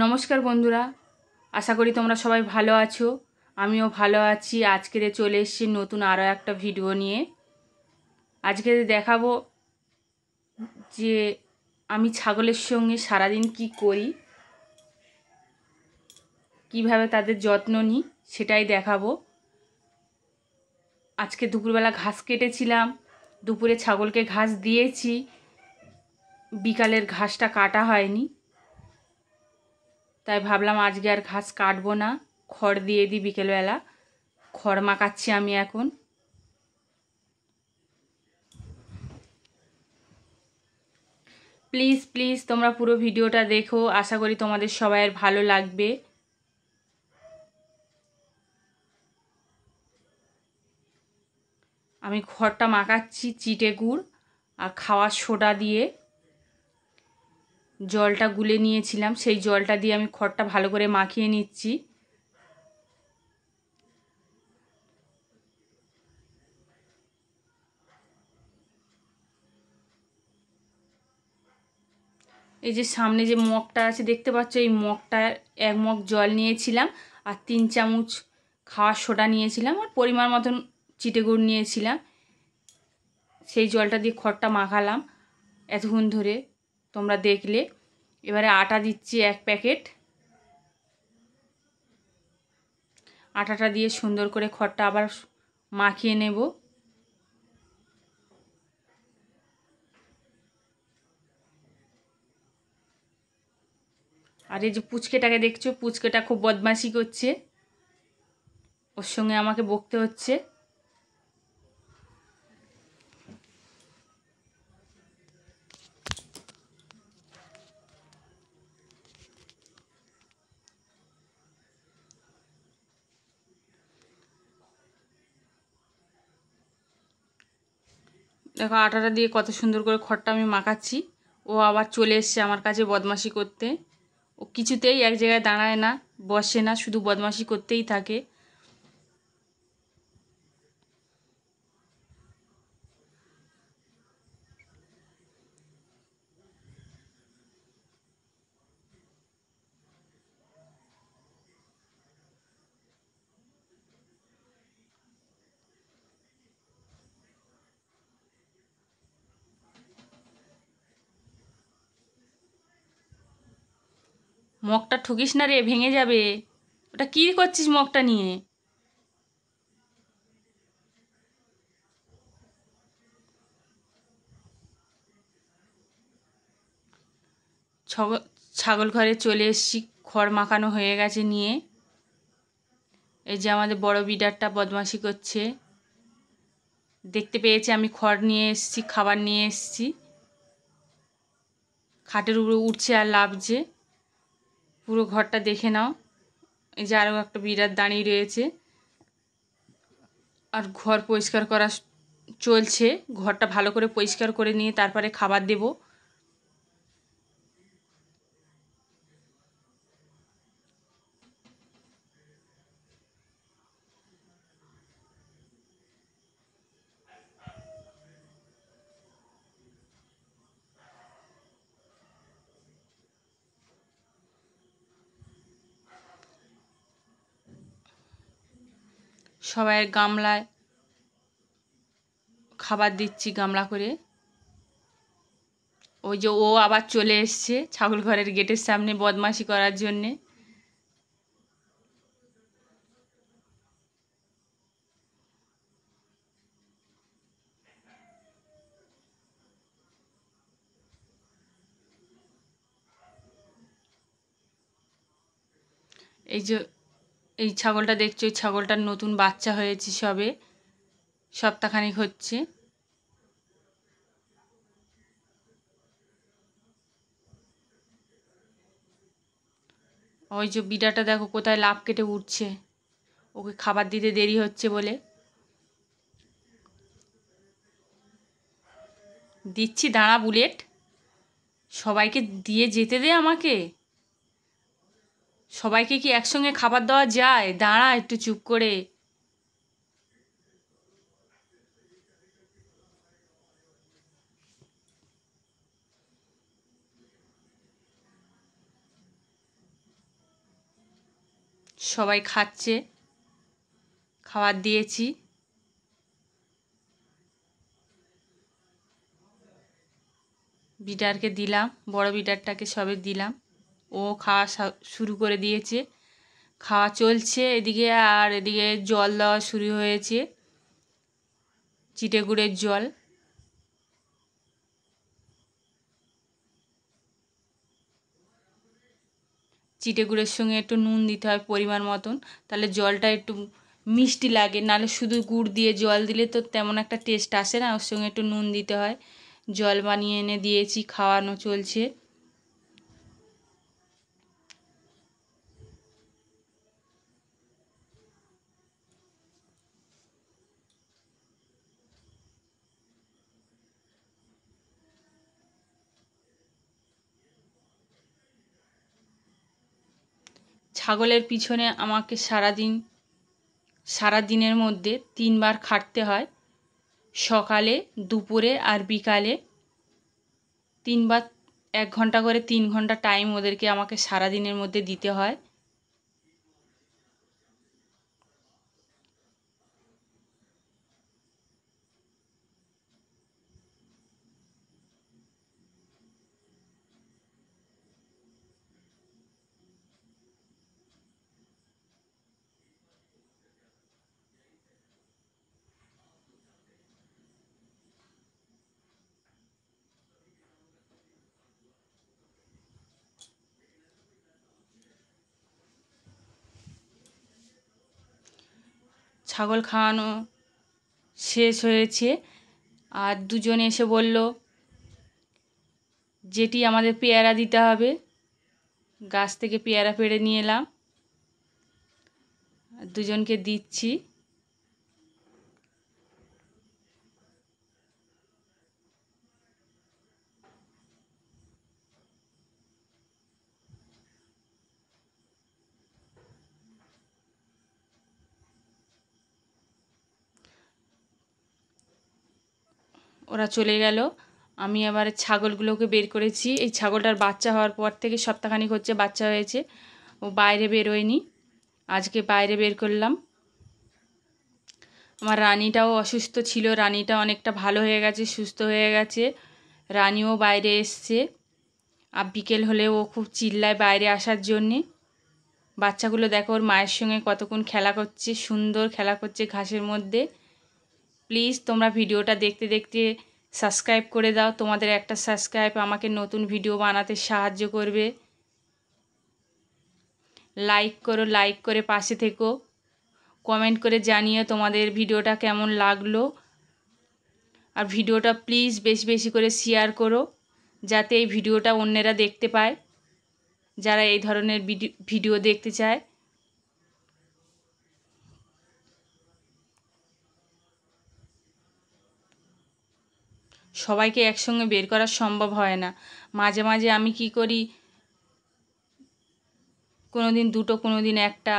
নমস্কার বন্ধুরা আশা করি তোমরা সবাই ভালো আছো আমিও ভালো আছি আজকের চলে এসেছি নতুন আরও একটা ভিডিও নিয়ে আজকে দেখাবো যে আমি ছাগলের সঙ্গে সারাদিন কি করি কিভাবে তাদের যত্ন নিই সেটাই দেখাবো আজকে দুপুরবেলা ঘাস কেটেছিলাম দুপুরে ছাগলকে ঘাস দিয়েছি বিকালের ঘাসটা কাটা হয়নি তাই ভাবলাম আজকে আর ঘাস কাটবো না খড় দিয়ে দিই বিকেলবেলা খড় মাকাচ্ছি আমি এখন প্লিজ প্লিজ তোমরা পুরো ভিডিওটা দেখো আশা করি তোমাদের সবাইয়ের ভালো লাগবে আমি খড়টা মাকাচ্ছি চিটে গুড় আর খাওয়ার সোডা দিয়ে জলটা গুলে নিয়েছিলাম সেই জলটা দিয়ে আমি খড়টা ভালো করে মাখিয়ে নিচ্ছি এই যে সামনে যে মগটা আছে দেখতে পাচ্ছ এই মগটা এক মগ জল নিয়েছিলাম আর তিন চামচ খাওয়ার সোডা নিয়েছিলাম আর পরিমাণ মতন চিটে গুড় নিয়েছিলাম সেই জলটা দিয়ে খড়টা মাখালাম এতক্ষণ ধরে তোমরা দেখলে এবারে আটা দিচ্ছি এক প্যাকেট আটাটা দিয়ে সুন্দর করে খড়টা আবার মাখিয়ে নেব আর এই যে পুচকেটাকে দেখছো পুচকেটা খুব বদমাশি করছে ওর সঙ্গে আমাকে বকতে হচ্ছে দেখো আটাটা দিয়ে কত সুন্দর করে খড়টা আমি মাখাচ্ছি ও আবার চলে এসছে আমার কাছে বদমাশি করতে ও কিছুতেই এক জায়গায় দাঁড়ায় না বসে না শুধু বদমাশি করতেই থাকে মগটা ঠকিস না রে ভেঙে যাবে ওটা কী করছিস মগটা নিয়ে ছাগল ঘরে চলে এসছি খড় মাখানো হয়ে গেছে নিয়ে এই যে আমাদের বড় বিডারটা বদমাশি করছে দেখতে পেয়েছে আমি খড় নিয়ে এসছি খাবার নিয়ে এসছি খাটের উপরে উঠছে আর যে পুরো ঘরটা দেখে নাও এই যে আরও একটা বিরাট দাঁড়িয়ে রয়েছে আর ঘর পরিষ্কার করা চলছে ঘরটা ভালো করে পরিষ্কার করে নিয়ে তারপরে খাবার দেবো সবাই গামলায় খাবার দিচ্ছি গামলা করে ওই যে ও আবার চলে এসছে ছাগল ঘরের গেটের সামনে বদমাশি করার জন্যে এই যে এই ছাগলটা দেখছো ওই ছাগলটার নতুন বাচ্চা হয়েছে সবে সপ্তাহখানিক হচ্ছে ওই যে বিড়াটা দেখো কোথায় লাভ কেটে উঠছে ওকে খাবার দিতে দেরি হচ্ছে বলে দিচ্ছি দাঁড়া বুলেট সবাইকে দিয়ে যেতে দে আমাকে সবাইকে কি একসঙ্গে খাবার দেওয়া যায় দাঁড়া একটু চুপ করে সবাই খাচ্ছে খাবার দিয়েছি বিটারকে দিলাম বড় বিটারটাকে সবে দিলাম ও খাওয়া শুরু করে দিয়েছে খাওয়া চলছে এদিকে আর এদিকে জল দেওয়া শুরু হয়েছে চিটে গুড়ের জল চিটে গুড়ের সঙ্গে একটু নুন দিতে হয় পরিমাণ মতন তাহলে জলটা একটু মিষ্টি লাগে নাহলে শুধু গুড় দিয়ে জল দিলে তো তেমন একটা টেস্ট আসে না ওর সঙ্গে একটু নুন দিতে হয় জল বানিয়ে এনে দিয়েছি খাওয়ানো চলছে ছাগলের পিছনে আমাকে সারাদিন সারা দিনের মধ্যে তিনবার খাটতে হয় সকালে দুপুরে আর বিকালে তিনবার এক ঘন্টা করে তিন ঘন্টা টাইম ওদেরকে আমাকে সারা দিনের মধ্যে দিতে হয় ছাগল খাওয়ানো শেষ হয়েছে আর দুজন এসে বলল যেটি আমাদের পেয়ারা দিতে হবে গাছ থেকে পেয়ারা পেড়ে নিয়ে এলাম দুজনকে দিচ্ছি ওরা চলে গেল আমি আবার ছাগলগুলোকে বের করেছি এই ছাগলটার বাচ্চা হওয়ার পর থেকে সপ্তাহখানিক হচ্ছে বাচ্চা হয়েছে ও বাইরে বেরোয়নি আজকে বাইরে বের করলাম আমার রানীটাও অসুস্থ ছিল রানীটা অনেকটা ভালো হয়ে গেছে সুস্থ হয়ে গেছে রানীও বাইরে এসছে আর বিকেল হলে ও খুব চিল্লায় বাইরে আসার জন্যে বাচ্চাগুলো দেখো ওর মায়ের সঙ্গে কতক্ষণ খেলা করছে সুন্দর খেলা করছে ঘাসের মধ্যে প্লিজ তোমরা ভিডিওটা দেখতে দেখতে সাবস্ক্রাইব করে দাও তোমাদের একটা সাবস্ক্রাইব আমাকে নতুন ভিডিও বানাতে সাহায্য করবে লাইক করো লাইক করে পাশে থেকো কমেন্ট করে জানিয়ে তোমাদের ভিডিওটা কেমন লাগলো আর ভিডিওটা প্লিজ বেশি বেশি করে শেয়ার করো যাতে এই ভিডিওটা অন্যেরা দেখতে পায় যারা এই ধরনের ভিডিও দেখতে চায় সবাইকে একসঙ্গে বের করা সম্ভব হয় না মাঝে মাঝে আমি কি করি কোনো দিন দুটো কোনো দিন একটা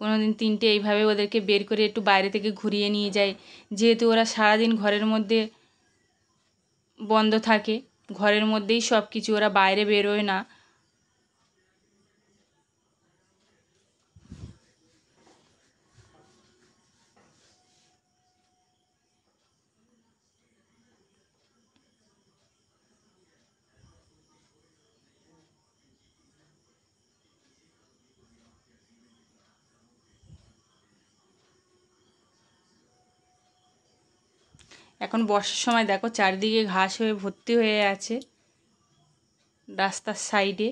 কোনো দিন তিনটে এইভাবে ওদেরকে বের করে একটু বাইরে থেকে ঘুরিয়ে নিয়ে যাই যেহেতু ওরা সারাদিন ঘরের মধ্যে বন্ধ থাকে ঘরের মধ্যেই সব কিছু ওরা বাইরে বেরোয় না এখন বর্ষার সময় দেখো চারিদিকে ঘাস হয়ে ভর্তি হয়ে আছে রাস্তার সাইডে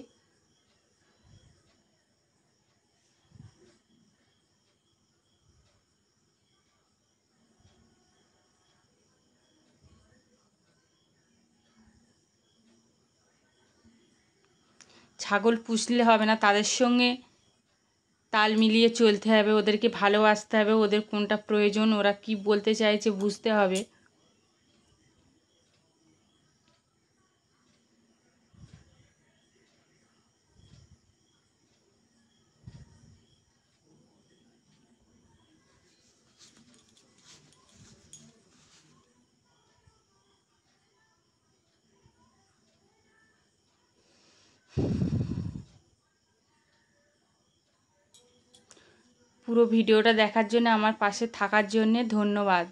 ছাগল পুষলে হবে না তাদের সঙ্গে তাল মিলিয়ে চলতে হবে ওদেরকে ভালোবাসতে হবে ওদের কোনটা প্রয়োজন ওরা কি বলতে চাইছে বুঝতে হবে পুরো ভিডিওটা দেখার জন্য আমার পাশে থাকার জন্যে ধন্যবাদ